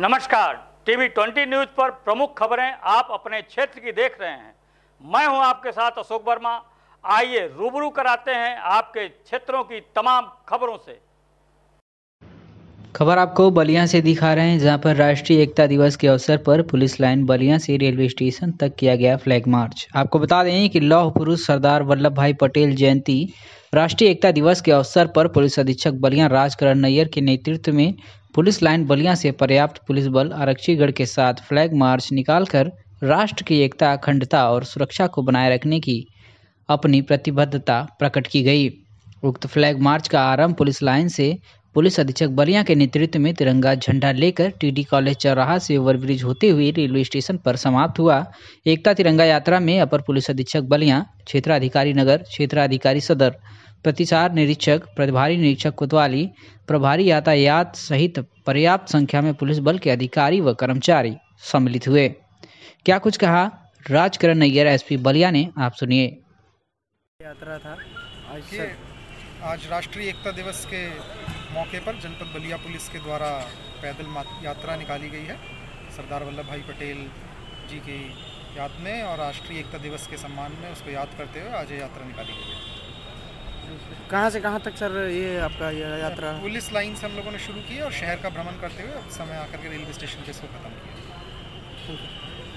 नमस्कार TV 20 news पर प्रमुख खबरें आप अपने क्षेत्र की देख रहे हैं मैं हूं आपके साथ अशोक वर्मा आइए रूबरू कराते हैं आपके क्षेत्रों की तमाम खबरों से खबर आपको बलिया से दिखा रहे हैं जहां पर राष्ट्रीय एकता दिवस के अवसर पर पुलिस लाइन बलिया से रेलवे स्टेशन तक किया गया फ्लैग मार्च आपको बता दें कि लौह पुरुष सरदार वल्लभ भाई पटेल जयंती राष्ट्रीय एकता दिवस के अवसर पर पुलिस अधीक्षक बलिया राजकरण नैयर के नेतृत्व में पुलिस लाइन बलिया से पर्याप्त पुलिस बल आरक्षीगढ़ के साथ फ्लैग मार्च निकालकर राष्ट्र की एकता अखंडता और सुरक्षा को बनाए रखने की अपनी प्रतिबद्धता प्रकट की गई उक्त फ्लैग मार्च का आरंभ पुलिस लाइन से पुलिस अधीक्षक बलिया के नेतृत्व में तिरंगा झंडा लेकर टीडी कॉलेज चौराहा से ओवरब्रिज होते हुए रेलवे स्टेशन पर समाप्त हुआ एकता तिरंगा यात्रा में अपर पुलिस अधीक्षक बलिया क्षेत्राधिकारी नगर क्षेत्राधिकारी सदर प्रतिसार निरीक्षक प्रभारी निरीक्षक कोतवाली प्रभारी यातायात सहित पर्याप्त संख्या में पुलिस बल के अधिकारी व कर्मचारी सम्मिलित हुए क्या कुछ कहा राजकरण नैयर एसपी बलिया ने आप सुनिए यात्रा था आज, आज राष्ट्रीय एकता दिवस के मौके पर जनपद बलिया पुलिस के द्वारा पैदल यात्रा निकाली गई है सरदार वल्लभ भाई पटेल जी की याद में और राष्ट्रीय एकता दिवस के सम्मान में उसको याद करते हुए आज ये यात्रा निकाली गई है कहाँ से कहाँ तक सर ये आपका ये यात्रा पुलिस लाइन से हम लोगों ने शुरू की और शहर का भ्रमण करते हुए समय आकर के रेलवे स्टेशन पे इसको खत्म किया